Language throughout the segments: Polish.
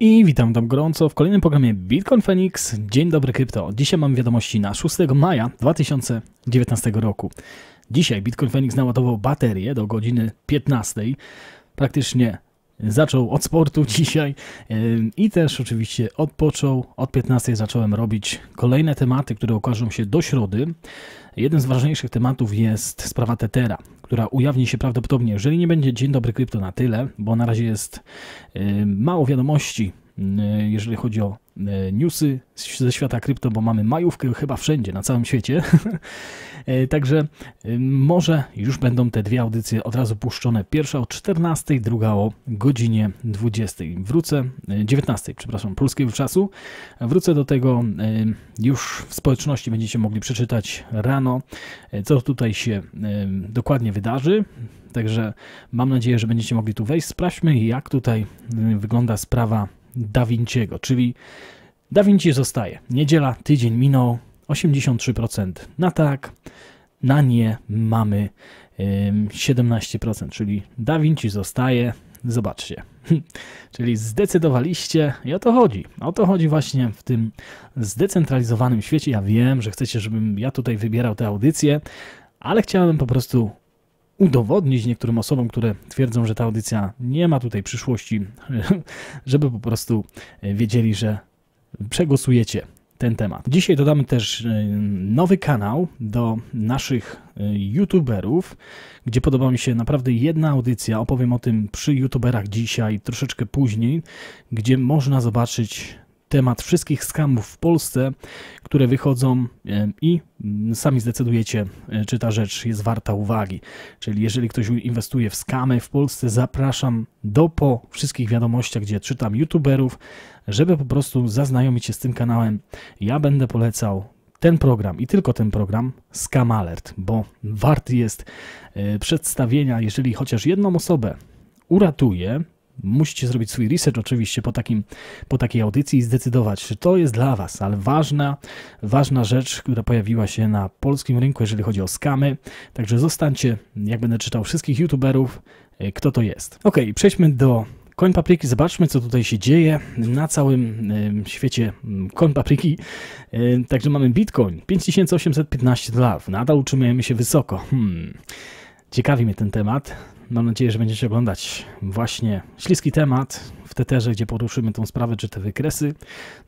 I witam tam gorąco w kolejnym programie Bitcoin Phoenix. Dzień dobry krypto. Dzisiaj mam wiadomości na 6 maja 2019 roku. Dzisiaj Bitcoin Phoenix naładował baterię do godziny 15. Praktycznie zaczął od sportu dzisiaj i też oczywiście odpoczął. Od 15 zacząłem robić kolejne tematy, które okażą się do środy. Jeden z ważniejszych tematów jest sprawa Tetera która ujawni się prawdopodobnie, jeżeli nie będzie Dzień Dobry Krypto na tyle, bo na razie jest y, mało wiadomości, y, jeżeli chodzi o E, newsy ze świata krypto, bo mamy majówkę chyba wszędzie, na całym świecie. E, także e, może już będą te dwie audycje od razu puszczone. Pierwsza o 14, druga o godzinie 20. Wrócę, 19, przepraszam, polskiego czasu. Wrócę do tego, już w społeczności będziecie mogli przeczytać rano, co tutaj się dokładnie wydarzy. Także mam nadzieję, że będziecie mogli tu wejść. Sprawdźmy, jak tutaj wygląda sprawa Da Vinci'ego, czyli Da Vinci zostaje. Niedziela, tydzień minął, 83% na tak, na nie mamy 17%, czyli Da Vinci zostaje, zobaczcie. Czyli zdecydowaliście i o to chodzi. O to chodzi właśnie w tym zdecentralizowanym świecie. Ja wiem, że chcecie, żebym ja tutaj wybierał te audycje, ale chciałem po prostu udowodnić niektórym osobom, które twierdzą, że ta audycja nie ma tutaj przyszłości, żeby po prostu e, wiedzieli, że przegłosujecie ten temat. Dzisiaj dodamy też e, nowy kanał do naszych e, youtuberów, gdzie podoba mi się naprawdę jedna audycja. Opowiem o tym przy youtuberach dzisiaj, troszeczkę później, gdzie można zobaczyć temat wszystkich skamów w Polsce, które wychodzą e, i mm, sami zdecydujecie, e, czy ta rzecz jest warta uwagi. Czyli jeżeli ktoś inwestuje w skamy w Polsce, zapraszam do po wszystkich wiadomościach, gdzie czytam youtuberów, żeby po prostu zaznajomić się z tym kanałem. Ja będę polecał ten program i tylko ten program Scam Alert, bo wart jest e, przedstawienia, jeżeli chociaż jedną osobę uratuje, Musicie zrobić swój research oczywiście po, takim, po takiej audycji i zdecydować, czy to jest dla Was, ale ważna, ważna rzecz, która pojawiła się na polskim rynku, jeżeli chodzi o skamy. Także zostańcie, jak będę czytał wszystkich youtuberów, e, kto to jest. Ok, przejdźmy do Koń papryki, zobaczmy co tutaj się dzieje na całym y, świecie mm, koń papryki. Y, także mamy Bitcoin 5815 dolarów. Nadal utrzymujemy się wysoko. Hmm. Ciekawi mnie ten temat. Mam nadzieję, że będziecie oglądać właśnie śliski temat, w Teterze, gdzie poruszymy tą sprawę, czy te wykresy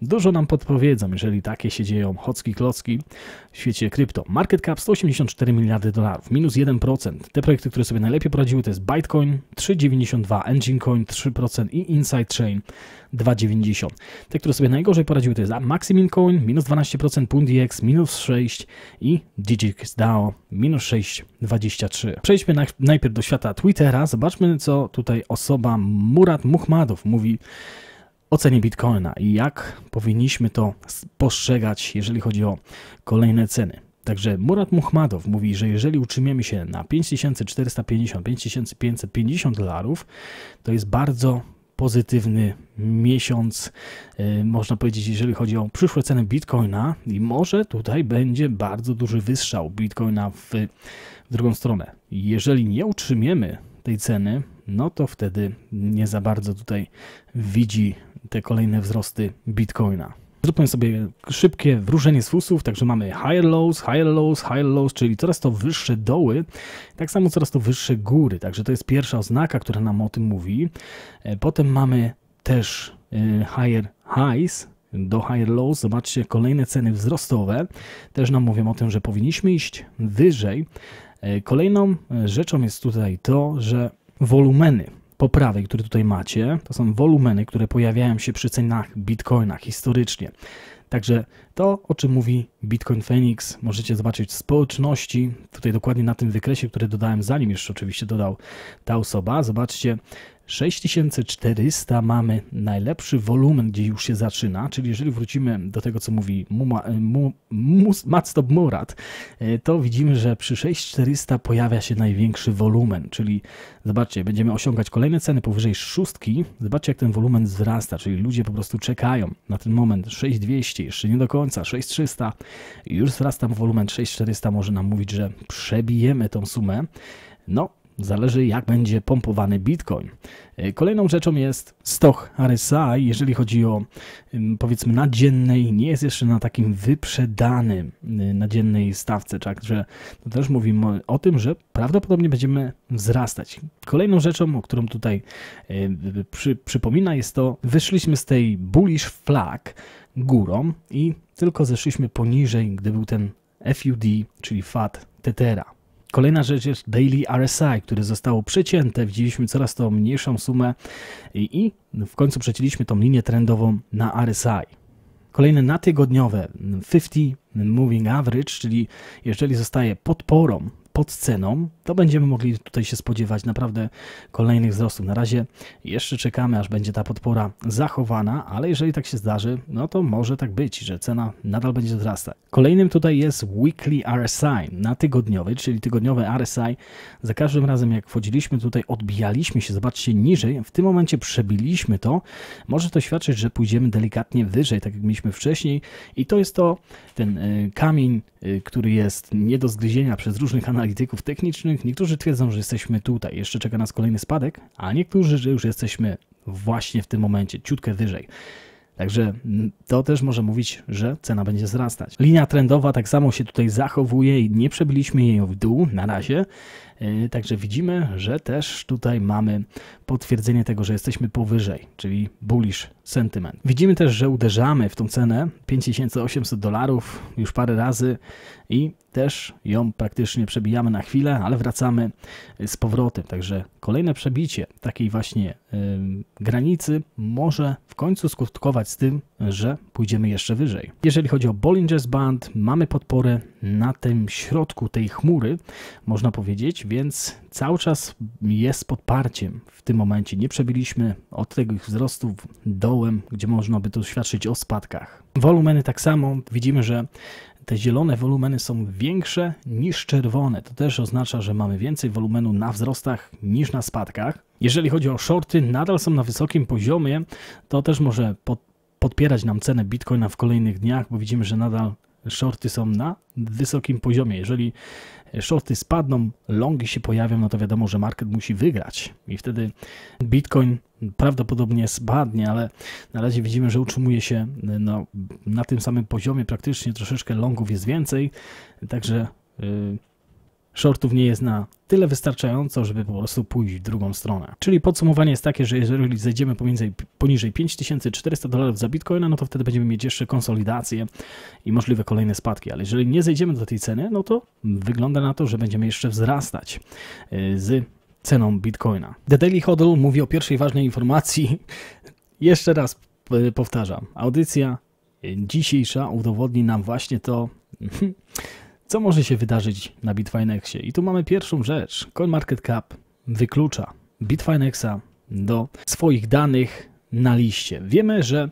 dużo nam podpowiedzą, jeżeli takie się dzieją chocki klocki w świecie krypto. Market cap 184 miliardy dolarów, minus 1%. Te projekty, które sobie najlepiej poradziły to jest Bitcoin 3,92, Enginecoin 3% i Inside Chain 2,90. Te, które sobie najgorzej poradziły to jest Maximin Coin minus 12%, PundX minus 6 i DJXDAO minus 6,23. Przejdźmy najpierw do świata Twittera, zobaczmy co tutaj osoba Murat Muhmadow mówi o cenie bitcoina i jak powinniśmy to postrzegać, jeżeli chodzi o kolejne ceny. Także Murat Muhmadow mówi, że jeżeli utrzymiemy się na 5450-5550 dolarów, to jest bardzo pozytywny miesiąc, y, można powiedzieć, jeżeli chodzi o przyszłe ceny bitcoina i może tutaj będzie bardzo duży wystrzał bitcoina w, w drugą stronę. Jeżeli nie utrzymiemy tej ceny, no to wtedy nie za bardzo tutaj widzi te kolejne wzrosty Bitcoina. Zróbmy sobie szybkie wróżenie z fusów, także mamy higher lows, higher lows, higher lows, czyli coraz to wyższe doły, tak samo coraz to wyższe góry, także to jest pierwsza oznaka, która nam o tym mówi. E, potem mamy też e, higher highs, do higher lows, zobaczcie kolejne ceny wzrostowe, też nam mówią o tym, że powinniśmy iść wyżej. E, kolejną rzeczą jest tutaj to, że wolumeny po prawej, które tutaj macie, to są wolumeny, które pojawiają się przy cenach bitcoina historycznie. Także to, o czym mówi Bitcoin Phoenix, możecie zobaczyć w społeczności, tutaj dokładnie na tym wykresie, który dodałem, zanim jeszcze oczywiście dodał ta osoba. Zobaczcie, 6400 mamy najlepszy wolumen, gdzie już się zaczyna, czyli jeżeli wrócimy do tego, co mówi Muma, e, mu, mus, Matstop Murat, e, to widzimy, że przy 6400 pojawia się największy wolumen, czyli zobaczcie, będziemy osiągać kolejne ceny powyżej szóstki, zobaczcie jak ten wolumen wzrasta, czyli ludzie po prostu czekają na ten moment 6200, jeszcze nie do końca, 6300, już wzrasta wolumen 6400, może nam mówić, że przebijemy tą sumę, no, Zależy jak będzie pompowany Bitcoin. E, kolejną rzeczą jest stoch RSI, jeżeli chodzi o powiedzmy na dziennej, nie jest jeszcze na takim wyprzedanym e, na dziennej stawce, że to też mówimy o tym, że prawdopodobnie będziemy wzrastać. Kolejną rzeczą, o którą tutaj e, przy, przypomina jest to, wyszliśmy z tej bullish flag górą i tylko zeszliśmy poniżej, gdy był ten FUD, czyli FAT Tetera. Kolejna rzecz jest Daily RSI, które zostało przecięte. Widzieliśmy coraz to mniejszą sumę i, i w końcu przecięliśmy tą linię trendową na RSI. Kolejne natygodniowe 50 Moving Average, czyli jeżeli zostaje podporą pod ceną, to będziemy mogli tutaj się spodziewać naprawdę kolejnych wzrostów. Na razie jeszcze czekamy, aż będzie ta podpora zachowana, ale jeżeli tak się zdarzy, no to może tak być, że cena nadal będzie wzrastać. Kolejnym tutaj jest weekly RSI na tygodniowy, czyli tygodniowy RSI. Za każdym razem jak wchodziliśmy tutaj, odbijaliśmy się, zobaczcie, niżej. W tym momencie przebiliśmy to. Może to świadczyć, że pójdziemy delikatnie wyżej, tak jak mieliśmy wcześniej i to jest to ten y, kamień, y, który jest nie do zgryzienia przez różnych analiz analityków technicznych, niektórzy twierdzą, że jesteśmy tutaj, jeszcze czeka nas kolejny spadek, a niektórzy, że już jesteśmy właśnie w tym momencie, ciutkę wyżej. Także mm, to też może mówić, że cena będzie wzrastać. Linia trendowa tak samo się tutaj zachowuje i nie przebiliśmy jej w dół na razie. E, także widzimy, że też tutaj mamy potwierdzenie tego, że jesteśmy powyżej, czyli bullish sentiment. Widzimy też, że uderzamy w tą cenę 5800 dolarów już parę razy i też ją praktycznie przebijamy na chwilę, ale wracamy z powrotem. Także kolejne przebicie takiej właśnie granicy może w końcu skutkować z tym, że pójdziemy jeszcze wyżej. Jeżeli chodzi o Bollinger's Band, mamy podporę na tym środku tej chmury, można powiedzieć, więc cały czas jest podparciem w tym momencie. Nie przebiliśmy od tego wzrostów dołem, gdzie można by to świadczyć o spadkach. Wolumeny tak samo, widzimy, że te zielone wolumeny są większe niż czerwone. To też oznacza, że mamy więcej wolumenu na wzrostach niż na spadkach. Jeżeli chodzi o shorty, nadal są na wysokim poziomie. To też może pod podpierać nam cenę bitcoina w kolejnych dniach, bo widzimy, że nadal shorty są na wysokim poziomie. Jeżeli shorty spadną, longi się pojawią, no to wiadomo, że market musi wygrać i wtedy bitcoin prawdopodobnie spadnie, ale na razie widzimy, że utrzymuje się no, na tym samym poziomie praktycznie, troszeczkę longów jest więcej, także y, shortów nie jest na tyle wystarczająco, żeby po prostu pójść w drugą stronę. Czyli podsumowanie jest takie, że jeżeli zejdziemy pomiędzy, poniżej 5400 dolarów za bitcoina, no to wtedy będziemy mieć jeszcze konsolidację i możliwe kolejne spadki, ale jeżeli nie zejdziemy do tej ceny, no to wygląda na to, że będziemy jeszcze wzrastać y, z ceną bitcoina. The Daily Hodl mówi o pierwszej ważnej informacji. jeszcze raz y, powtarzam, audycja y, dzisiejsza udowodni nam właśnie to, Co może się wydarzyć na Bitfinexie? I tu mamy pierwszą rzecz. CoinMarketCap wyklucza Bitfinexa do swoich danych na liście. Wiemy, że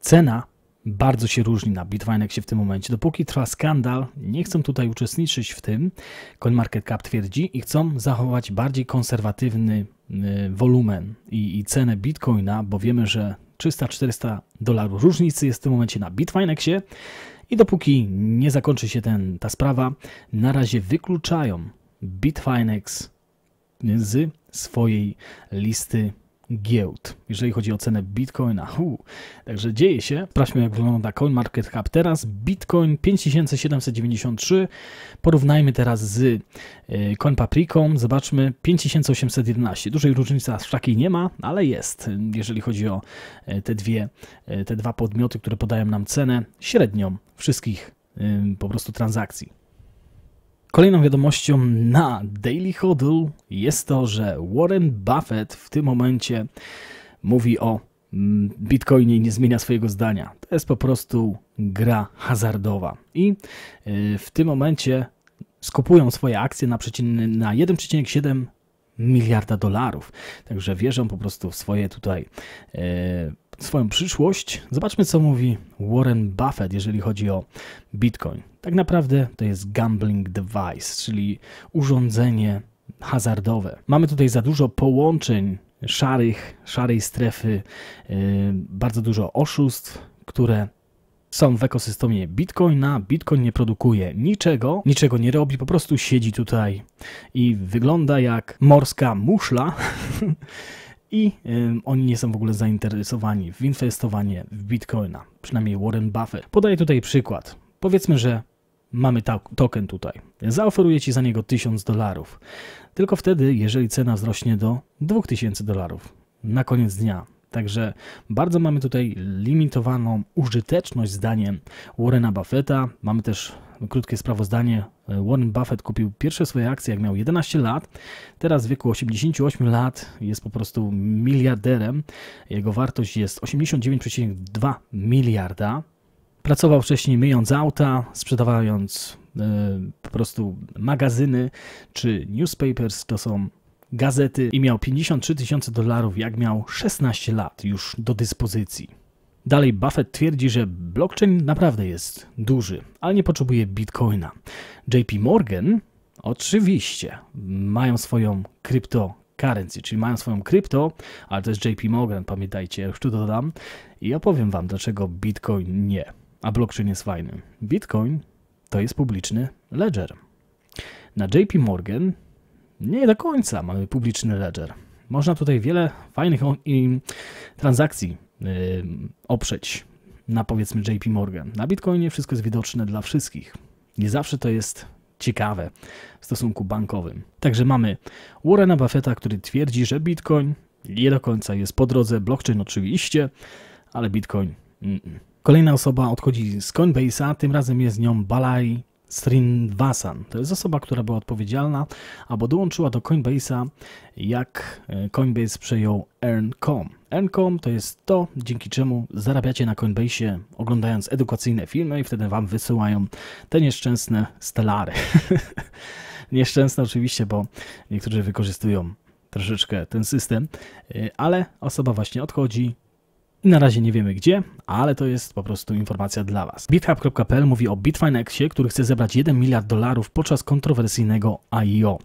cena bardzo się różni na Bitfinexie w tym momencie. Dopóki trwa skandal, nie chcą tutaj uczestniczyć w tym, CoinMarketCap twierdzi, i chcą zachować bardziej konserwatywny y, wolumen i, i cenę Bitcoina, bo wiemy, że 300-400 dolarów różnicy jest w tym momencie na Bitfinexie, i dopóki nie zakończy się ten, ta sprawa, na razie wykluczają Bitfinex z swojej listy giełd, jeżeli chodzi o cenę Bitcoina. Uu. Także dzieje się. Sprawdźmy, jak wygląda CoinMarketCap teraz. Bitcoin 5793. Porównajmy teraz z y, CoinPapriką. Zobaczmy 5811. Dużej różnicy aż takiej nie ma, ale jest, jeżeli chodzi o y, te, dwie, y, te dwa podmioty, które podają nam cenę średnią wszystkich po prostu transakcji. Kolejną wiadomością na Daily Hodl jest to, że Warren Buffett w tym momencie mówi o mm, Bitcoinie i nie zmienia swojego zdania. To jest po prostu gra hazardowa. I y, w tym momencie skupują swoje akcje na, na 1,7 miliarda dolarów. Także wierzą po prostu w swoje tutaj y, swoją przyszłość. Zobaczmy, co mówi Warren Buffett, jeżeli chodzi o Bitcoin. Tak naprawdę to jest gambling device, czyli urządzenie hazardowe. Mamy tutaj za dużo połączeń szarych, szarej strefy, y, bardzo dużo oszustw, które są w ekosystemie Bitcoina. Bitcoin nie produkuje niczego, niczego nie robi, po prostu siedzi tutaj i wygląda jak morska muszla. i y, oni nie są w ogóle zainteresowani w inwestowanie w bitcoina, przynajmniej Warren Buffett. Podaję tutaj przykład. Powiedzmy, że mamy token tutaj. Zaoferuję Ci za niego 1000 dolarów. Tylko wtedy, jeżeli cena wzrośnie do 2000 dolarów na koniec dnia. Także bardzo mamy tutaj limitowaną użyteczność zdaniem Warrena Buffetta. Mamy też krótkie sprawozdanie. Warren Buffett kupił pierwsze swoje akcje, jak miał 11 lat. Teraz w wieku 88 lat jest po prostu miliarderem. Jego wartość jest 89,2 miliarda. Pracował wcześniej myjąc auta, sprzedawając e, po prostu magazyny czy newspapers, to są gazety i miał 53 tysiące dolarów, jak miał 16 lat już do dyspozycji. Dalej Buffett twierdzi, że blockchain naprawdę jest duży, ale nie potrzebuje bitcoina. JP Morgan oczywiście mają swoją krypto currency, czyli mają swoją krypto, ale to jest JP Morgan, pamiętajcie, już tu dodam i opowiem wam, dlaczego Bitcoin nie, a blockchain jest fajny. Bitcoin to jest publiczny ledger. Na JP Morgan nie do końca mamy publiczny ledger. Można tutaj wiele fajnych transakcji Y, oprzeć na powiedzmy JP Morgan. Na Bitcoinie wszystko jest widoczne dla wszystkich. Nie zawsze to jest ciekawe w stosunku bankowym. Także mamy Warrena Buffetta, który twierdzi, że Bitcoin nie do końca jest po drodze, blockchain oczywiście, ale Bitcoin. Mm -mm. Kolejna osoba odchodzi z Coinbase'a, tym razem jest nią Balai Srinivasan To jest osoba, która była odpowiedzialna albo dołączyła do Coinbase'a, jak e, Coinbase przejął Earn.com. Encom to jest to, dzięki czemu zarabiacie na Coinbase oglądając edukacyjne filmy i wtedy wam wysyłają te nieszczęsne stelary. nieszczęsne oczywiście, bo niektórzy wykorzystują troszeczkę ten system, y, ale osoba właśnie odchodzi, na razie nie wiemy gdzie, ale to jest po prostu informacja dla Was. BitHub.pl mówi o Bitfinexie, który chce zebrać 1 miliard dolarów podczas kontrowersyjnego IO.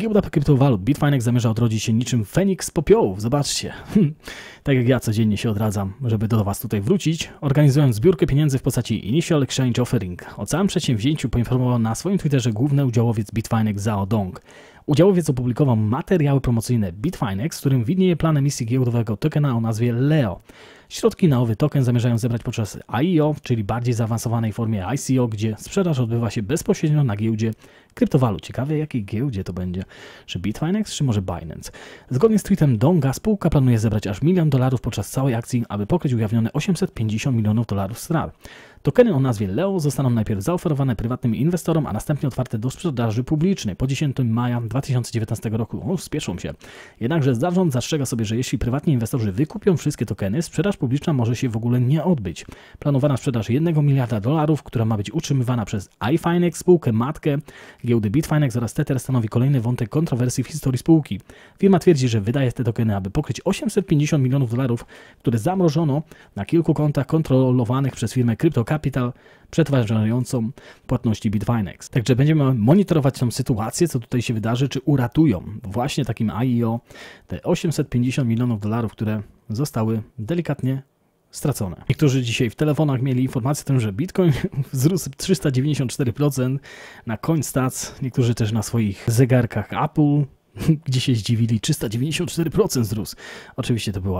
Giełda kryptowalut Bitfinex zamierza odrodzić się niczym Feniks z popiołów. Zobaczcie. Hmm. tak jak ja codziennie się odradzam, żeby do Was tutaj wrócić, organizując zbiórkę pieniędzy w postaci Initial Exchange Offering. O całym przedsięwzięciu poinformował na swoim Twitterze główny udziałowiec Bitfinex Zhao Dong. Udziałowiec opublikował materiały promocyjne Bitfinex, w którym widnieje plan emisji giełdowego tokena o nazwie LEO. Środki na owy token zamierzają zebrać podczas IEO, czyli bardziej zaawansowanej formie ICO, gdzie sprzedaż odbywa się bezpośrednio na giełdzie kryptowalu. Ciekawe, jakiej giełdzie to będzie? Czy Bitfinex, czy może Binance? Zgodnie z tweetem Donga spółka planuje zebrać aż milion dolarów podczas całej akcji, aby pokryć ujawnione 850 milionów dolarów strat. Tokeny o nazwie Leo zostaną najpierw zaoferowane prywatnym inwestorom, a następnie otwarte do sprzedaży publicznej po 10 maja 2019 roku. O, spieszą się. Jednakże zarząd zastrzega sobie, że jeśli prywatni inwestorzy wykupią wszystkie tokeny, sprzedaż publiczna może się w ogóle nie odbyć. Planowana sprzedaż 1 miliarda dolarów, która ma być utrzymywana przez iFinex, spółkę matkę giełdy Bitfinex oraz Tether stanowi kolejny wątek kontrowersji w historii spółki. Firma twierdzi, że wydaje te tokeny, aby pokryć 850 milionów dolarów, które zamrożono na kilku kontach kontrolowanych przez firmę CryptoCurrency Capital przetwarzającą płatności Bitfinex. Także będziemy monitorować tą sytuację, co tutaj się wydarzy, czy uratują właśnie takim IEO te 850 milionów dolarów, które zostały delikatnie stracone. Niektórzy dzisiaj w telefonach mieli informację o tym, że Bitcoin wzrósł 394% na CoinStats, niektórzy też na swoich zegarkach Apple, gdzie się zdziwili, 394% wzrósł. Oczywiście to był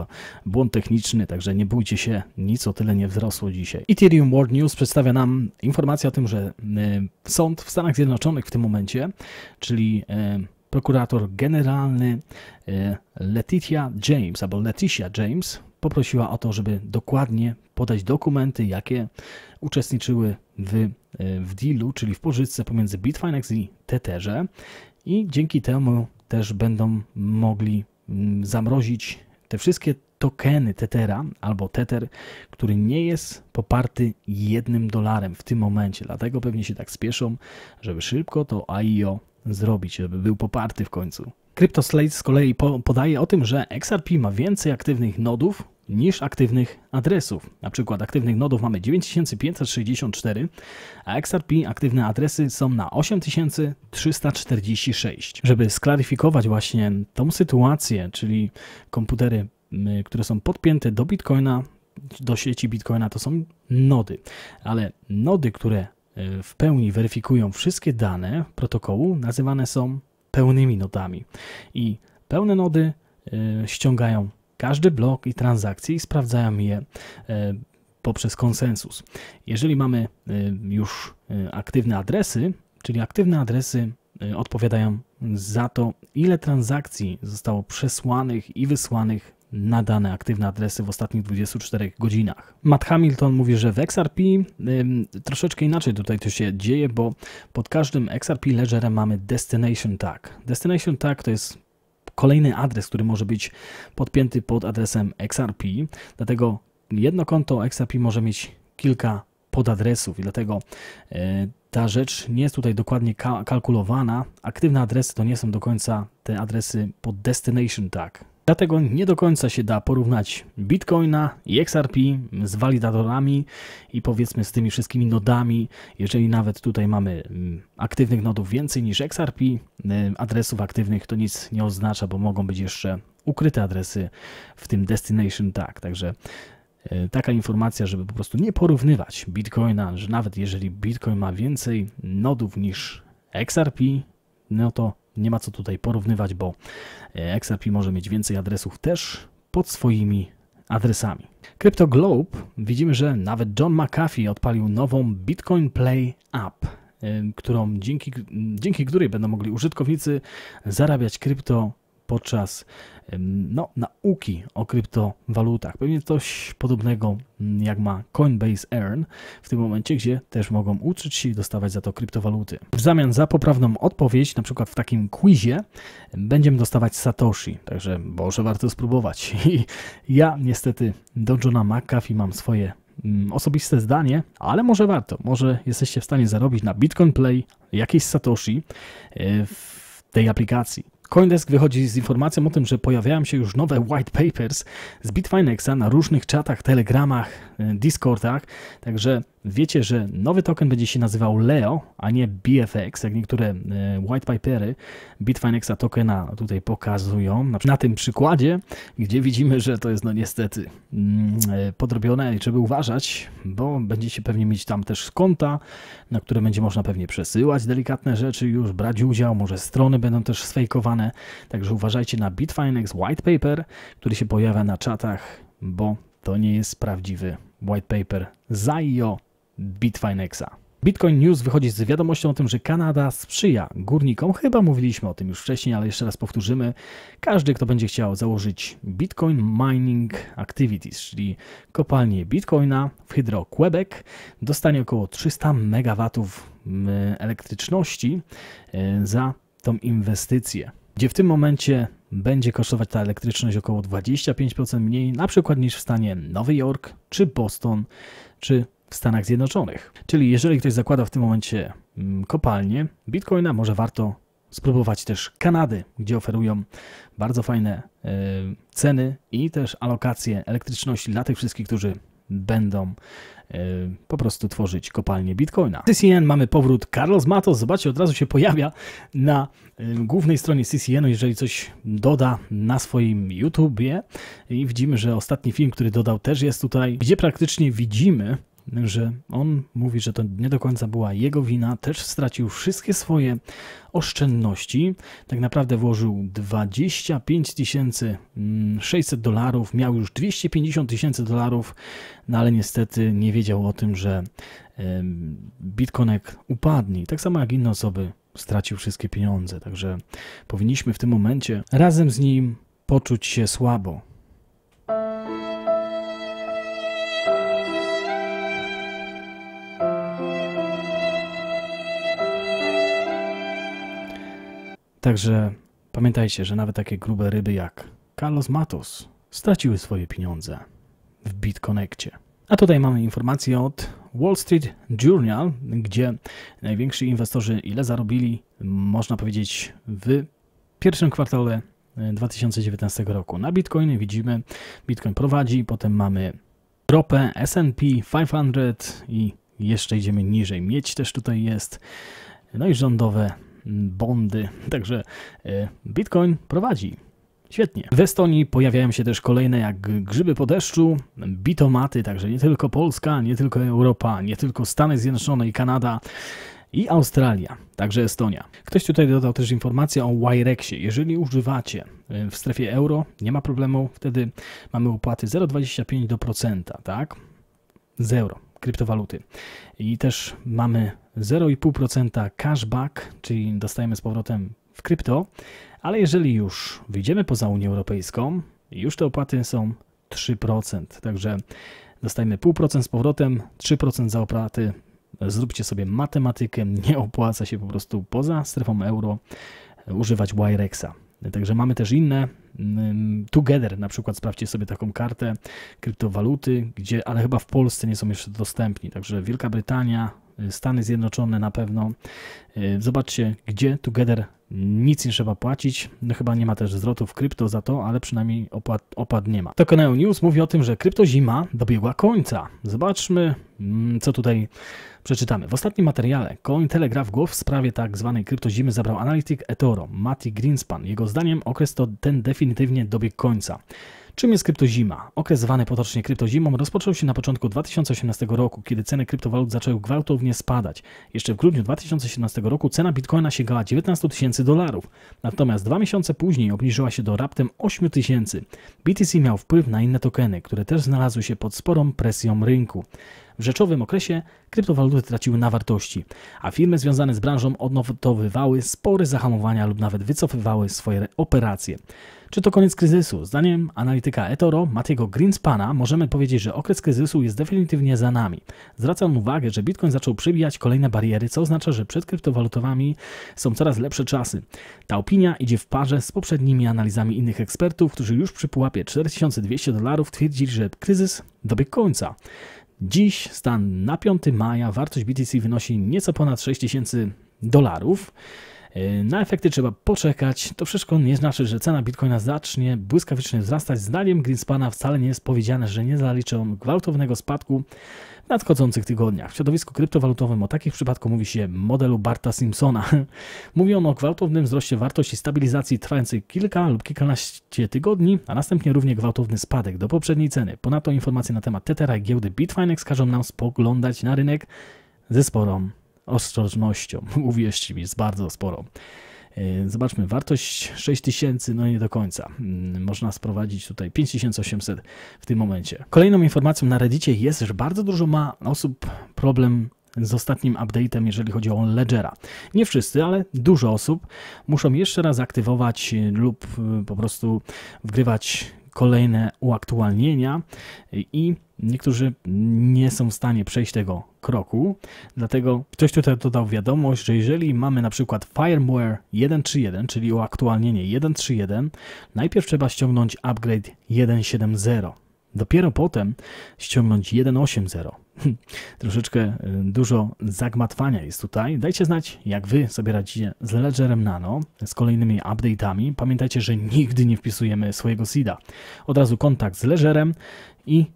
błąd techniczny, także nie bójcie się, nic o tyle nie wzrosło dzisiaj. Ethereum World News przedstawia nam informację o tym, że e, sąd w Stanach Zjednoczonych w tym momencie, czyli e, prokurator generalny e, Letitia James, albo Leticia James, poprosiła o to, żeby dokładnie podać dokumenty, jakie uczestniczyły w, w dealu, czyli w pożyczce pomiędzy Bitfinex i Tetherze i dzięki temu też będą mogli mm, zamrozić te wszystkie tokeny Tethera albo Tether, który nie jest poparty jednym dolarem w tym momencie. Dlatego pewnie się tak spieszą, żeby szybko to AIO zrobić, żeby był poparty w końcu. CryptoSlate z kolei podaje o tym, że XRP ma więcej aktywnych nodów niż aktywnych adresów. Na przykład aktywnych nodów mamy 9564, a XRP aktywne adresy są na 8346. Żeby sklaryfikować właśnie tą sytuację, czyli komputery, które są podpięte do Bitcoina, do sieci Bitcoina, to są nody, ale nody, które e, w pełni weryfikują wszystkie dane protokołu, nazywane są pełnymi nodami. I pełne nody e, ściągają każdy blok i transakcje i sprawdzają je e, poprzez konsensus. Jeżeli mamy e, już e, aktywne adresy, czyli aktywne adresy odpowiadają za to, ile transakcji zostało przesłanych i wysłanych na dane aktywne adresy w ostatnich 24 godzinach. Matt Hamilton mówi, że w XRP y, troszeczkę inaczej tutaj to się dzieje, bo pod każdym XRP ledgerem mamy destination tag. Destination tag to jest kolejny adres, który może być podpięty pod adresem XRP. Dlatego jedno konto XRP może mieć kilka podadresów i dlatego e, ta rzecz nie jest tutaj dokładnie kalkulowana. Aktywne adresy to nie są do końca te adresy pod destination tag, Dlatego nie do końca się da porównać Bitcoina i XRP z walidatorami i powiedzmy z tymi wszystkimi nodami. Jeżeli nawet tutaj mamy mm, aktywnych nodów więcej niż XRP, y, adresów aktywnych to nic nie oznacza, bo mogą być jeszcze ukryte adresy w tym destination tag. Także y, taka informacja, żeby po prostu nie porównywać Bitcoina, że nawet jeżeli Bitcoin ma więcej nodów niż XRP, no to nie ma co tutaj porównywać, bo e, XRP może mieć więcej adresów też pod swoimi adresami. Globe widzimy, że nawet John McAfee odpalił nową Bitcoin Play App, e, którą dzięki, dzięki której będą mogli użytkownicy zarabiać krypto podczas no, nauki o kryptowalutach. Pewnie coś podobnego mm, jak ma Coinbase Earn w tym momencie, gdzie też mogą uczyć się i dostawać za to kryptowaluty. W zamian za poprawną odpowiedź, na przykład w takim quizie, będziemy dostawać Satoshi, także może warto spróbować. I ja niestety do Johna McAfee mam swoje mm, osobiste zdanie, ale może warto. Może jesteście w stanie zarobić na Bitcoin Play jakieś Satoshi e, w tej aplikacji. Coindesk wychodzi z informacją o tym, że pojawiają się już nowe white papers z Bitfinexa na różnych czatach, telegramach, e, Discordach, także wiecie, że nowy token będzie się nazywał Leo, a nie BFX, jak niektóre e, White Pipery Bitfinexa tokena tutaj pokazują. Na tym przykładzie, gdzie widzimy, że to jest no niestety mm, e, podrobione i trzeba uważać, bo będzie się pewnie mieć tam też konta, na które będzie można pewnie przesyłać delikatne rzeczy, już brać udział, może strony będą też sfejkowane, także uważajcie na Bitfinex White Paper, który się pojawia na czatach, bo to nie jest prawdziwy white paper. Bitfinexa. Bitcoin News wychodzi z wiadomością o tym, że Kanada sprzyja górnikom. Chyba mówiliśmy o tym już wcześniej, ale jeszcze raz powtórzymy. Każdy, kto będzie chciał założyć Bitcoin Mining Activities, czyli kopalnię Bitcoina w Hydro Quebec, dostanie około 300 MW mm, elektryczności y, za tą inwestycję gdzie w tym momencie będzie kosztować ta elektryczność około 25% mniej, na przykład niż w stanie Nowy Jork, czy Boston, czy w Stanach Zjednoczonych. Czyli jeżeli ktoś zakłada w tym momencie mm, kopalnię bitcoina, może warto spróbować też Kanady, gdzie oferują bardzo fajne e, ceny i też alokacje elektryczności dla tych wszystkich, którzy będą e, po prostu tworzyć kopalnię Bitcoina. CCN mamy powrót Carlos Matos, zobaczcie, od razu się pojawia na e, głównej stronie CCN, jeżeli coś doda na swoim YouTubie i widzimy, że ostatni film, który dodał też jest tutaj, gdzie praktycznie widzimy że on mówi, że to nie do końca była jego wina, też stracił wszystkie swoje oszczędności. Tak naprawdę włożył 25 600 mm, dolarów, miał już 250 tysięcy dolarów, no ale niestety nie wiedział o tym, że BitConnect upadnie. Tak samo jak inne osoby stracił wszystkie pieniądze, także powinniśmy w tym momencie razem z nim poczuć się słabo. Także pamiętajcie, że nawet takie grube ryby jak Carlos Matos straciły swoje pieniądze w BitConnectie. A tutaj mamy informację od Wall Street Journal, gdzie najwięksi inwestorzy ile zarobili, można powiedzieć, w pierwszym kwartale 2019 e, roku. Na Bitcoin widzimy, Bitcoin prowadzi, potem mamy ropę S&P 500 i jeszcze idziemy niżej. Mieć też tutaj jest, no i rządowe bondy. Także e, Bitcoin prowadzi. Świetnie. W Estonii pojawiają się też kolejne jak grzyby po deszczu, bitomaty, także nie tylko Polska, nie tylko Europa, nie tylko Stany Zjednoczone i Kanada i Australia, także Estonia. Ktoś tutaj dodał też informację o Wirexie. Jeżeli używacie e, w strefie euro, nie ma problemu, wtedy mamy opłaty 0,25 do procenta, tak? Z euro kryptowaluty. I też mamy 0,5% cashback, czyli dostajemy z powrotem w krypto, ale jeżeli już wyjdziemy poza Unię Europejską, już te opłaty są 3%, także dostajemy 0,5% z powrotem, 3% za opłaty. Zróbcie sobie matematykę, nie opłaca się po prostu poza strefą euro używać Wirexa. Y Także mamy też inne. Mm, together na przykład sprawdźcie sobie taką kartę kryptowaluty, gdzie, ale chyba w Polsce nie są jeszcze dostępni. Także Wielka Brytania, y, Stany Zjednoczone na pewno. Y, zobaczcie, gdzie Together nic nie trzeba płacić, no chyba nie ma też zwrotów krypto za to, ale przynajmniej opłat, opłat nie ma. Tokeneo News mówi o tym, że kryptozima dobiegła końca. Zobaczmy, mm, co tutaj przeczytamy. W ostatnim materiale Cointelegraph Głow w sprawie tak zwanej kryptozimy zabrał analityk Etoro, Matty Greenspan. Jego zdaniem okres to ten definitywnie dobiegł końca. Czym jest kryptozima? Okres zwany potocznie kryptozimą rozpoczął się na początku 2018 roku, kiedy ceny kryptowalut zaczęły gwałtownie spadać. Jeszcze w grudniu 2017 roku cena bitcoina sięgała 19 tysięcy dolarów, natomiast dwa miesiące później obniżyła się do raptem 8 tysięcy. BTC miał wpływ na inne tokeny, które też znalazły się pod sporą presją rynku. W rzeczowym okresie kryptowaluty traciły na wartości, a firmy związane z branżą odnotowywały spore zahamowania lub nawet wycofywały swoje operacje. Czy to koniec kryzysu? Zdaniem analityka Etoro Matiego Greenspana możemy powiedzieć, że okres kryzysu jest definitywnie za nami. Zwracam uwagę, że Bitcoin zaczął przybijać kolejne bariery, co oznacza, że przed kryptowalutowami są coraz lepsze czasy. Ta opinia idzie w parze z poprzednimi analizami innych ekspertów, którzy już przy pułapie 4200 dolarów twierdzili, że kryzys dobiegł końca. Dziś stan na 5 maja wartość BTC wynosi nieco ponad 6000 dolarów. E, na efekty trzeba poczekać. To wszystko nie znaczy, że cena bitcoina zacznie błyskawicznie wzrastać. Zdaniem Greenspana wcale nie jest powiedziane, że nie zaliczy on gwałtownego spadku w nadchodzących tygodniach. W środowisku kryptowalutowym o takich przypadkach mówi się modelu Barta Simpsona. mówi on o gwałtownym wzroście wartości stabilizacji trwającej kilka lub kilkanaście tygodni, a następnie równie gwałtowny spadek do poprzedniej ceny. Ponadto informacje na temat Tethera i giełdy Bitfinex każą nam spoglądać na rynek ze sporą ostrożnością. Uwierzcie mi, jest bardzo sporo. E, zobaczmy, wartość 6000, no nie do końca. Mm, można sprowadzić tutaj 5800 w tym momencie. Kolejną informacją na Reddicie jest, że bardzo dużo ma osób problem z ostatnim update'em, jeżeli chodzi o Ledgera. Nie wszyscy, ale dużo osób muszą jeszcze raz aktywować e, lub e, po prostu wgrywać kolejne uaktualnienia i niektórzy nie są w stanie przejść tego kroku. Dlatego ktoś tutaj dodał wiadomość, że jeżeli mamy na przykład firmware 1.3.1, czyli uaktualnienie 1.3.1, najpierw trzeba ściągnąć upgrade 1.7.0. Dopiero potem ściągnąć 1.8.0. Troszeczkę y, dużo zagmatwania jest tutaj. Dajcie znać, jak wy sobie radzicie z Ledgerem Nano, z kolejnymi update'ami. Pamiętajcie, że nigdy nie wpisujemy swojego SIDA. Od razu kontakt z Ledgerem i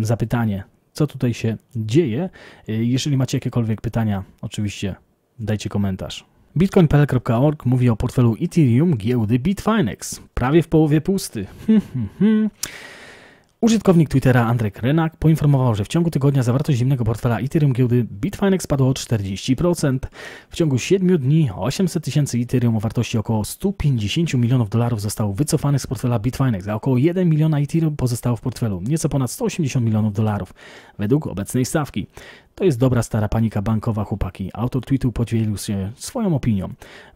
zapytanie co tutaj się dzieje. Y, jeżeli macie jakiekolwiek pytania, oczywiście dajcie komentarz. Bitcoin.pl.org mówi o portfelu Ethereum giełdy Bitfinex, prawie w połowie pusty. Hmm, hmm, hmm. Użytkownik Twittera Andrek Krynak poinformował, że w ciągu tygodnia zawartość zimnego portfela Ethereum giełdy Bitfinex spadła o 40%. W ciągu 7 dni 800 tysięcy Ethereum o wartości około 150 milionów dolarów zostało wycofanych z portfela Bitfinex, a około 1 miliona Ethereum pozostało w portfelu, nieco ponad 180 milionów dolarów, według obecnej stawki. To jest dobra stara panika bankowa, chłopaki. Autor tweetu podzielił się swoją opinią.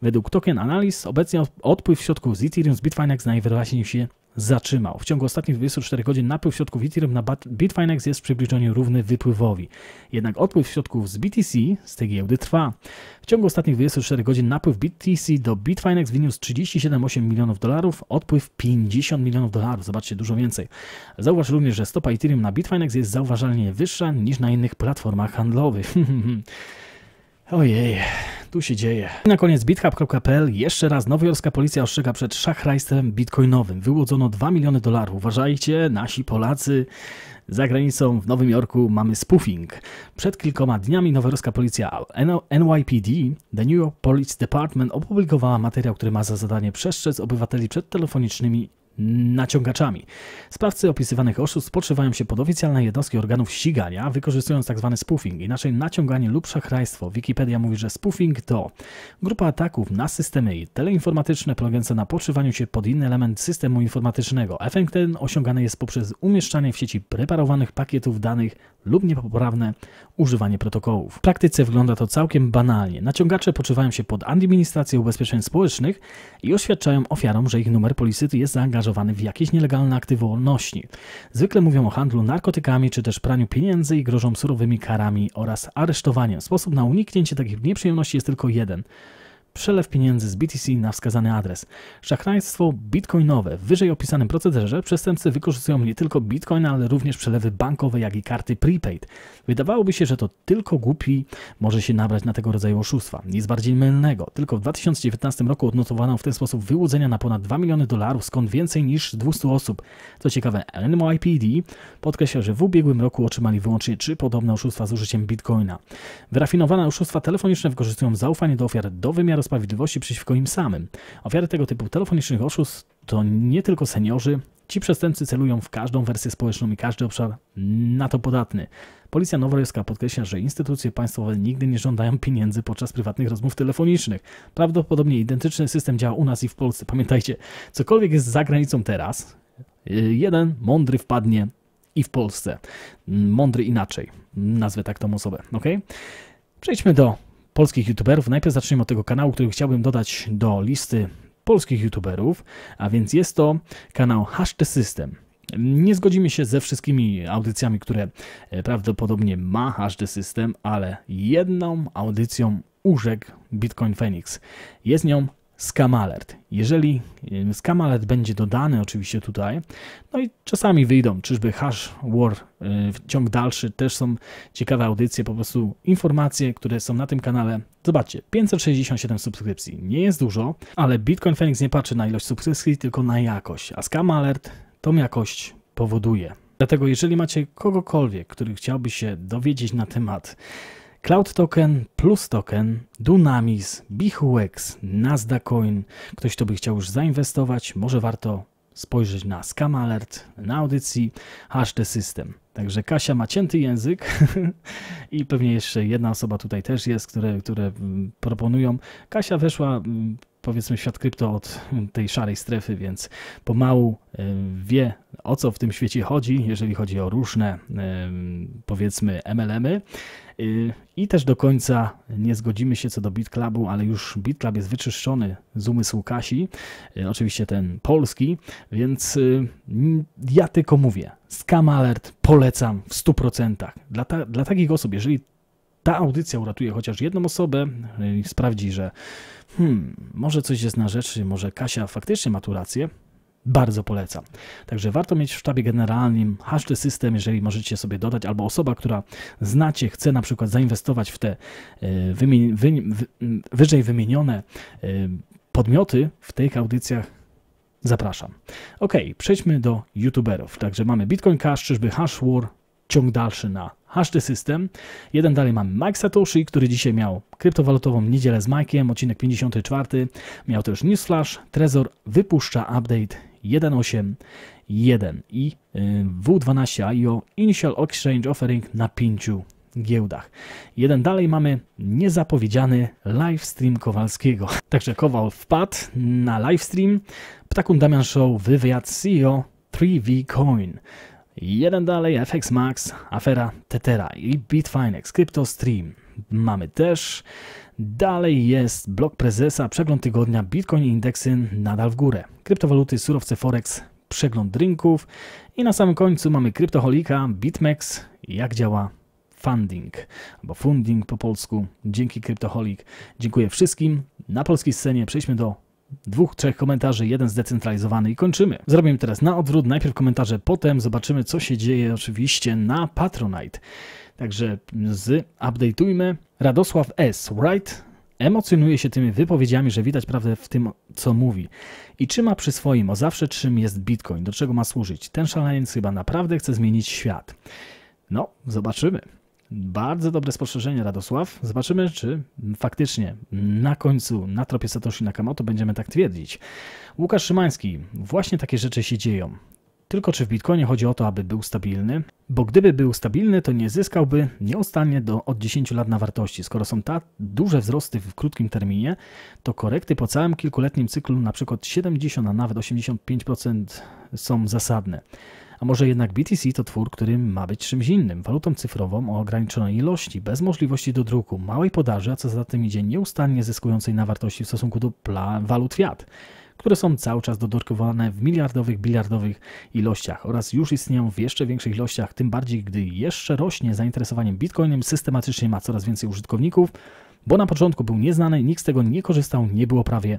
Według Token Analysis obecnie odpływ środków z Ethereum z Bitfinex najwyraźniej się zatrzymał. W ciągu ostatnich 24 godzin napływ środków Ethereum na Bitfinex jest w przybliżeniu równy wypływowi. Jednak odpływ środków z BTC z tej giełdy trwa. W ciągu ostatnich 24 godzin napływ BTC do Bitfinex wyniósł 37,8 milionów dolarów, odpływ 50 milionów dolarów. Zobaczcie, dużo więcej. Zauważ również, że stopa Ethereum na Bitfinex jest zauważalnie wyższa niż na innych platformach handlowych. Ojej, tu się dzieje. I na koniec bithub.pl. Jeszcze raz nowojorska policja ostrzega przed szachrajstwem bitcoinowym. Wyłudzono 2 miliony dolarów. Uważajcie, nasi Polacy za granicą w Nowym Jorku mamy spoofing. Przed kilkoma dniami nowojorska policja NYPD, The New York Police Department, opublikowała materiał, który ma za zadanie przestrzec obywateli przed telefonicznymi naciągaczami. Sprawcy opisywanych oszustw spoczywają się pod oficjalne jednostki organów ścigania, wykorzystując tzw. Tak spoofing, inaczej naciąganie lub szachrajstwo. Wikipedia mówi, że spoofing to grupa ataków na systemy teleinformatyczne polegające na poczywaniu się pod inny element systemu informatycznego. Efekt ten osiągany jest poprzez umieszczanie w sieci preparowanych pakietów danych lub niepoprawne używanie protokołów. W praktyce wygląda to całkiem banalnie. Naciągacze poczywają się pod administrację ubezpieczeń społecznych i oświadczają ofiarom, że ich numer polisy jest zaangażowany zaangażowany w jakieś nielegalne aktywności. Zwykle mówią o handlu narkotykami czy też praniu pieniędzy i grożą surowymi karami oraz aresztowaniem. Sposób na uniknięcie takich nieprzyjemności jest tylko jeden – przelew pieniędzy z BTC na wskazany adres. Szachrajstwo bitcoinowe. W wyżej opisanym procederze przestępcy wykorzystują nie tylko bitcoin, ale również przelewy bankowe, jak i karty prepaid. Wydawałoby się, że to tylko głupi może się nabrać na tego rodzaju oszustwa. Nic bardziej mylnego. Tylko w 2019 roku odnotowano w ten sposób wyłudzenia na ponad 2 miliony dolarów, skąd więcej niż 200 osób. Co ciekawe, NYPD podkreśla, że w ubiegłym roku otrzymali wyłącznie trzy podobne oszustwa z użyciem bitcoina. Wyrafinowane oszustwa telefoniczne wykorzystują zaufanie do ofiar do wymiaru sprawiedliwości przeciwko im samym. Ofiary tego typu telefonicznych oszustw to nie tylko seniorzy, Ci przestępcy celują w każdą wersję społeczną i każdy obszar na to podatny. Policja nowojorska podkreśla, że instytucje państwowe nigdy nie żądają pieniędzy podczas prywatnych rozmów telefonicznych. Prawdopodobnie identyczny system działa u nas i w Polsce. Pamiętajcie, cokolwiek jest za granicą teraz, y, jeden mądry wpadnie i w Polsce. Mądry inaczej. Nazwę tak tą osobę, ok? Przejdźmy do polskich youtuberów. Najpierw zaczniemy od tego kanału, który chciałbym dodać do listy polskich youtuberów, a więc jest to kanał Hash the System. Nie zgodzimy się ze wszystkimi audycjami, które e, prawdopodobnie ma Hash the System, ale jedną audycją urzekł Bitcoin Phoenix. Jest nią Scam Alert. Jeżeli Scam Alert będzie dodany oczywiście tutaj, no i czasami wyjdą, czyżby Hash War, e, w ciąg dalszy, też są ciekawe audycje, po prostu informacje, które są na tym kanale. Zobaczcie, 567 subskrypcji, nie jest dużo, ale Bitcoin Phoenix nie patrzy na ilość subskrypcji, tylko na jakość, a Scam Alert tą jakość powoduje. Dlatego jeżeli macie kogokolwiek, który chciałby się dowiedzieć na temat Cloud Token, Plus Token, Dunamis, Bihuex, Nasdaq Coin. Ktoś, kto by chciał już zainwestować, może warto spojrzeć na Scam Alert, na audycji Hash the System. Także Kasia ma cięty język i pewnie jeszcze jedna osoba tutaj też jest, które, które mm, proponują. Kasia weszła mm, powiedzmy w świat krypto od mm, tej szarej strefy, więc pomału y, wie o co w tym świecie chodzi, jeżeli chodzi o różne y, powiedzmy MLM-y. Y, I też do końca nie zgodzimy się co do Beat Clubu, ale już Beat Club jest wyczyszczony z umysłu Kasi, y, oczywiście ten polski, więc y, ja tylko mówię, Scam Alert polecam w 100%. Dla, ta, dla takich osób, jeżeli ta audycja uratuje chociaż jedną osobę i sprawdzi, że hmm, może coś jest na rzeczy, może Kasia faktycznie ma tu rację, bardzo polecam. Także warto mieć w sztabie generalnym haszty system, jeżeli możecie sobie dodać, albo osoba, która znacie, chce na przykład zainwestować w te e, wymi wy wyżej wymienione e, podmioty w tych audycjach Zapraszam. Ok, przejdźmy do youtuberów. Także mamy Bitcoin Cash, czyżby Hashwar, ciąg dalszy na Hashty System. Jeden dalej mamy Mike Satoshi, który dzisiaj miał kryptowalutową niedzielę z Mike'iem, odcinek 54. Miał też Newsflash, Trezor wypuszcza update 181 i W12IO Initial Exchange Offering na 5 giełdach. Jeden dalej mamy niezapowiedziany livestream Kowalskiego. Także Kowal wpadł na livestream. Ptakun Damian Show, wywiad CEO 3V Coin. Jeden dalej FX Max, afera Tetera i Bitfinex, stream Mamy też Dalej jest blok prezesa, przegląd tygodnia, bitcoin indeksy nadal w górę. Kryptowaluty, surowce forex, przegląd rynków i na samym końcu mamy kryptoholika, BitMEX, jak działa funding, albo funding po polsku, dzięki kryptoholik. Dziękuję wszystkim. Na polskiej scenie przejdźmy do dwóch, trzech komentarzy, jeden zdecentralizowany i kończymy. Zrobimy teraz na odwrót, najpierw komentarze, potem zobaczymy, co się dzieje oczywiście na Patronite. Także z update'ujmy. Radosław S. Wright emocjonuje się tymi wypowiedziami, że widać prawdę w tym, co mówi. I trzyma przy swoim o zawsze czym jest Bitcoin, do czego ma służyć. Ten szaleniec chyba naprawdę chce zmienić świat. No, zobaczymy. Bardzo dobre spostrzeżenie, Radosław. Zobaczymy, czy faktycznie na końcu na tropie Satoshi Nakamoto będziemy tak twierdzić. Łukasz Szymański. Właśnie takie rzeczy się dzieją. Tylko czy w Bitcoinie chodzi o to, aby był stabilny? Bo gdyby był stabilny, to nie zyskałby nieustannie do, od 10 lat na wartości. Skoro są tak duże wzrosty w krótkim terminie, to korekty po całym kilkuletnim cyklu, na przykład 70, a nawet 85% są zasadne. A może jednak BTC to twór, który ma być czymś innym, walutą cyfrową o ograniczonej ilości, bez możliwości do druku, małej podaży, a co za tym idzie nieustannie zyskującej na wartości w stosunku do walut fiat, które są cały czas dodorkowane w miliardowych, biliardowych ilościach oraz już istnieją w jeszcze większych ilościach, tym bardziej gdy jeszcze rośnie zainteresowanie bitcoinem, systematycznie ma coraz więcej użytkowników, bo na początku był nieznany, nikt z tego nie korzystał, nie było prawie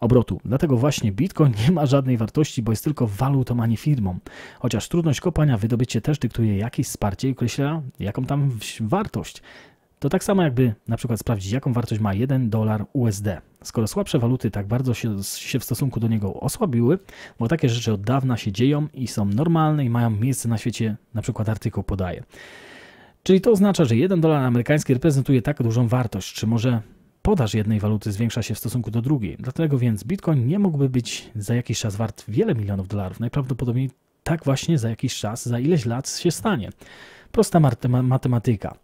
obrotu. Dlatego właśnie Bitcoin nie ma żadnej wartości, bo jest tylko walutą, a nie firmą. Chociaż trudność kopania, wydobycie też dyktuje jakieś wsparcie i określa jaką tam wartość. To tak samo jakby na przykład sprawdzić, jaką wartość ma 1 dolar USD. Skoro słabsze waluty tak bardzo się, się, w stosunku do niego osłabiły, bo takie rzeczy od dawna się dzieją i są normalne i mają miejsce na świecie, na przykład artykuł podaje. Czyli to oznacza, że 1 dolar amerykański reprezentuje tak dużą wartość, czy może podaż jednej waluty zwiększa się w stosunku do drugiej. Dlatego więc Bitcoin nie mógłby być za jakiś czas wart wiele milionów dolarów. Najprawdopodobniej tak właśnie za jakiś czas, za ileś lat się stanie. Prosta matematyka.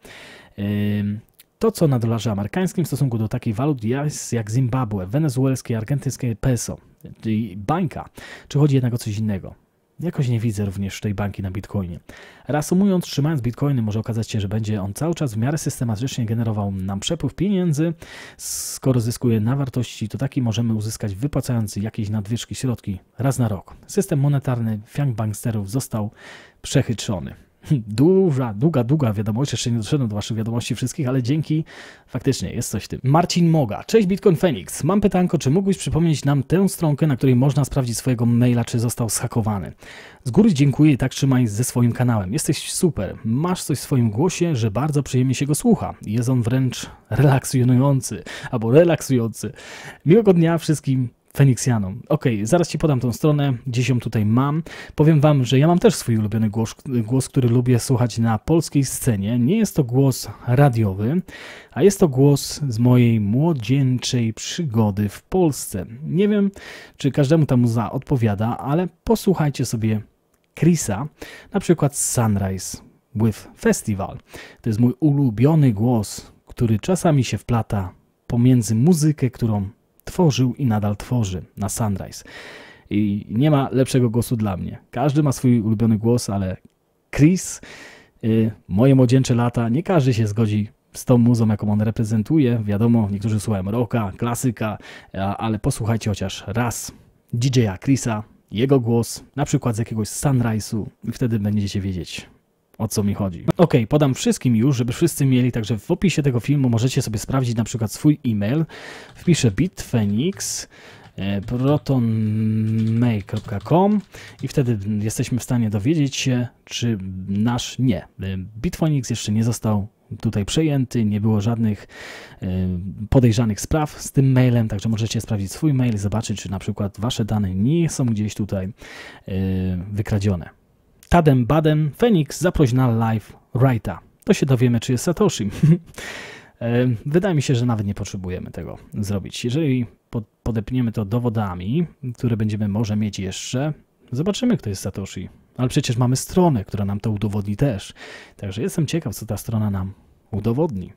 To, co na dolarze amerykańskim w stosunku do takich walut jest jak Zimbabwe, wenezuelskie, argentyńskie peso, czyli bańka. Czy chodzi jednak o coś innego? Jakoś nie widzę również tej banki na Bitcoinie. Reasumując, trzymając Bitcoiny może okazać się, że będzie on cały czas w miarę systematycznie generował nam przepływ pieniędzy. Skoro zyskuje na wartości, to taki możemy uzyskać wypłacając jakieś nadwyżki środki raz na rok. System monetarny fiang banksterów został przechytrzony. Duża, długa, długa wiadomość. Jeszcze nie doszedłem do Waszych wiadomości wszystkich, ale dzięki. Faktycznie jest coś w tym. Marcin Moga. Cześć Bitcoin Phoenix. Mam pytanko, czy mógłbyś przypomnieć nam tę stronkę, na której można sprawdzić swojego maila, czy został zhakowany? Z góry dziękuję i tak trzymaj ze swoim kanałem. Jesteś super. Masz coś w swoim głosie, że bardzo przyjemnie się go słucha. Jest on wręcz relaksujący, albo relaksujący. Miłego dnia wszystkim. Feniksjanom. Ok, zaraz Ci podam tą stronę, gdzieś ją tutaj mam. Powiem Wam, że ja mam też swój ulubiony głos, głos, który lubię słuchać na polskiej scenie. Nie jest to głos radiowy, a jest to głos z mojej młodzieńczej przygody w Polsce. Nie wiem, czy każdemu ta za odpowiada, ale posłuchajcie sobie Chrisa, na przykład Sunrise with Festival. To jest mój ulubiony głos, który czasami się wplata pomiędzy muzykę, którą Tworzył i nadal tworzy na Sunrise. I nie ma lepszego głosu dla mnie. Każdy ma swój ulubiony głos, ale Chris, y, moje młodzieńcze lata, nie każdy się zgodzi z tą muzą, jaką on reprezentuje. Wiadomo, niektórzy słuchają rocka, klasyka, ale posłuchajcie chociaż raz DJ-a Chrisa, jego głos, na przykład z jakiegoś Sunrise'u i wtedy będziecie wiedzieć, o co mi chodzi. Ok, podam wszystkim już, żeby wszyscy mieli, także w opisie tego filmu możecie sobie sprawdzić na przykład swój e-mail. Wpiszę bitphoenix e, protonmail.com i wtedy jesteśmy w stanie dowiedzieć się, czy nasz nie. E, bitfenix jeszcze nie został tutaj przejęty, nie było żadnych e, podejrzanych spraw z tym mailem, także możecie sprawdzić swój mail i zobaczyć, czy na przykład wasze dane nie są gdzieś tutaj wykradzione. Tadem Badem Phoenix na live Wrighta. To się dowiemy, czy jest Satoshi. E, wydaje mi się, że nawet nie potrzebujemy tego zrobić. Jeżeli podepniemy to dowodami, które będziemy może mieć jeszcze, zobaczymy, kto jest Satoshi. Ale przecież mamy stronę, która nam to udowodni też. Także jestem ciekaw, co ta strona nam udowodni.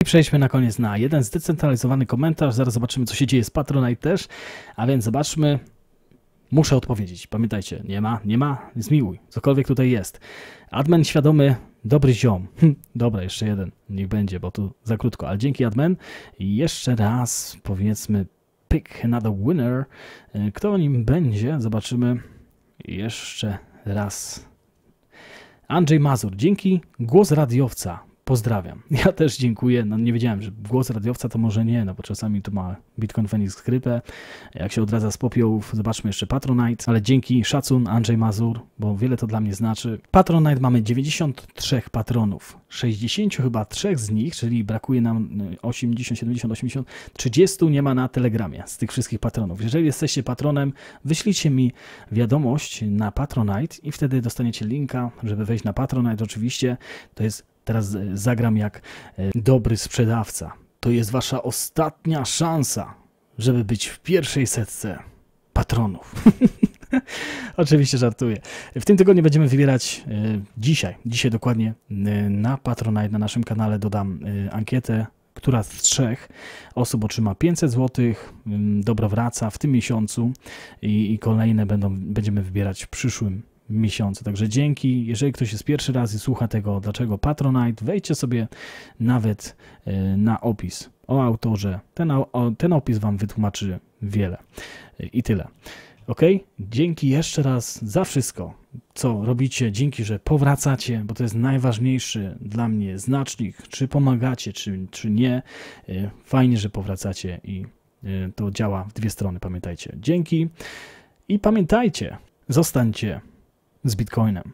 I przejdźmy na koniec na jeden zdecentralizowany komentarz. Zaraz zobaczymy, co się dzieje z Patronite też. A więc zobaczmy, Muszę odpowiedzieć. Pamiętajcie, nie ma, nie ma, zmiłuj. Cokolwiek tutaj jest. Admin świadomy, dobry ziom. Hm, dobra, jeszcze jeden. Niech będzie, bo tu za krótko. Ale dzięki admin. Jeszcze raz powiedzmy pick another winner. E, kto nim będzie? Zobaczymy jeszcze raz. Andrzej Mazur. Dzięki. Głos radiowca. Pozdrawiam. Ja też dziękuję. No nie wiedziałem, że głos radiowca to może nie, no bo czasami tu ma Bitcoin Phoenix skrypę. Jak się odradza z popiołów, zobaczmy jeszcze Patronite, ale dzięki szacun Andrzej Mazur, bo wiele to dla mnie znaczy. Patronite mamy 93 patronów, 60 chyba 3 z nich, czyli brakuje nam 80, 70, 80, 30 nie ma na Telegramie z tych wszystkich patronów. Jeżeli jesteście patronem, wyślijcie mi wiadomość na Patronite i wtedy dostaniecie linka, żeby wejść na Patronite oczywiście. To jest Teraz e, zagram jak e, dobry sprzedawca. To jest wasza ostatnia szansa, żeby być w pierwszej setce patronów. Oczywiście żartuję. W tym tygodniu będziemy wybierać e, dzisiaj, dzisiaj dokładnie na Patronite, na naszym kanale dodam ankietę, która z trzech osób otrzyma 500 zł, mm, dobro wraca w tym miesiącu i, i kolejne będą, będziemy wybierać w przyszłym miesiące. Także dzięki. Jeżeli ktoś jest pierwszy raz i słucha tego, dlaczego Patronite, wejdźcie sobie nawet e, na opis o autorze. Ten, ten opis Wam wytłumaczy wiele. I tyle. Ok? Dzięki jeszcze raz za wszystko, co robicie. Dzięki, że powracacie, bo to jest najważniejszy dla mnie znacznik, czy pomagacie, czy, czy nie. E, fajnie, że powracacie i e, to działa w dwie strony, pamiętajcie. Dzięki i pamiętajcie, zostańcie z Bitcoinem.